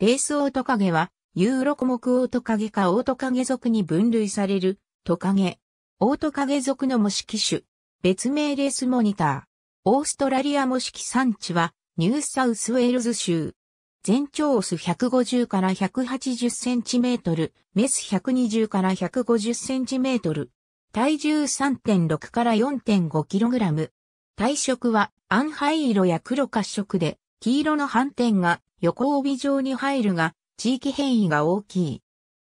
レースオオトカゲは、ユーロコモクオオトカゲかオオトカゲ族に分類される、トカゲ。オオトカゲ族の模式種。別名レースモニター。オーストラリア模式産地は、ニューサウスウェールズ州。全長オス150から180センチメートル、メス120から150センチメートル。体重3.6から4.5キログラム。体色は、暗灰色や黒褐色で、黄色の斑点が横帯状に入るが、地域変異が大きい。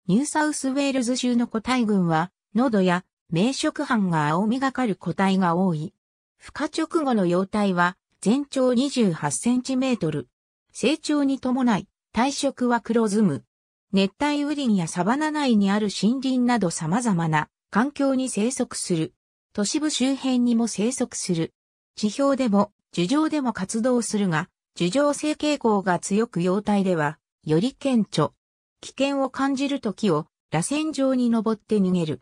ニューサウスウェールズ州の個体群は、喉や名食斑が青みがかる個体が多い。孵化直後の幼体は、全長28センチメートル。成長に伴い、体色は黒ずむ。熱帯雨林やサバナ内にある森林など様々な環境に生息する。都市部周辺にも生息する。地表でも、樹上でも活動するが、樹状性傾向が強く幼体では、より顕著。危険を感じるとを、螺旋状に登って逃げる。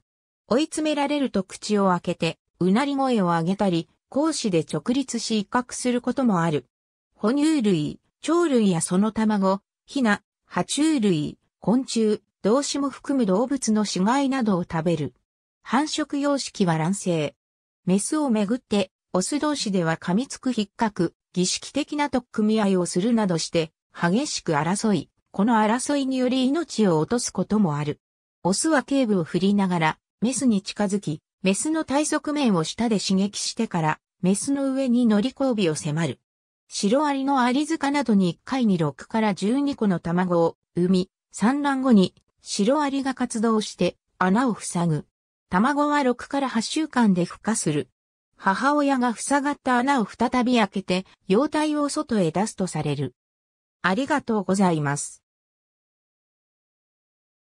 追い詰められると口を開けて、うなり声を上げたり、講師で直立し威嚇することもある。哺乳類、鳥類やその卵、ヒナ、爬虫類、昆虫、動詞も含む動物の死骸などを食べる。繁殖様式は卵生。メスをめぐって、オス同士では噛みつく引っかく、儀式的な取っ組み合いをするなどして激しく争い、この争いにより命を落とすこともある。オスは警部を振りながら、メスに近づき、メスの体側面を舌で刺激してから、メスの上に乗り交尾を迫る。シロアリのアリ塚などに1回に6から12個の卵を産み、産卵後にシロアリが活動して穴を塞ぐ。卵は6から8週間で孵化する。母親が塞がった穴を再び開けて、容体を外へ出すとされる。ありがとうございます。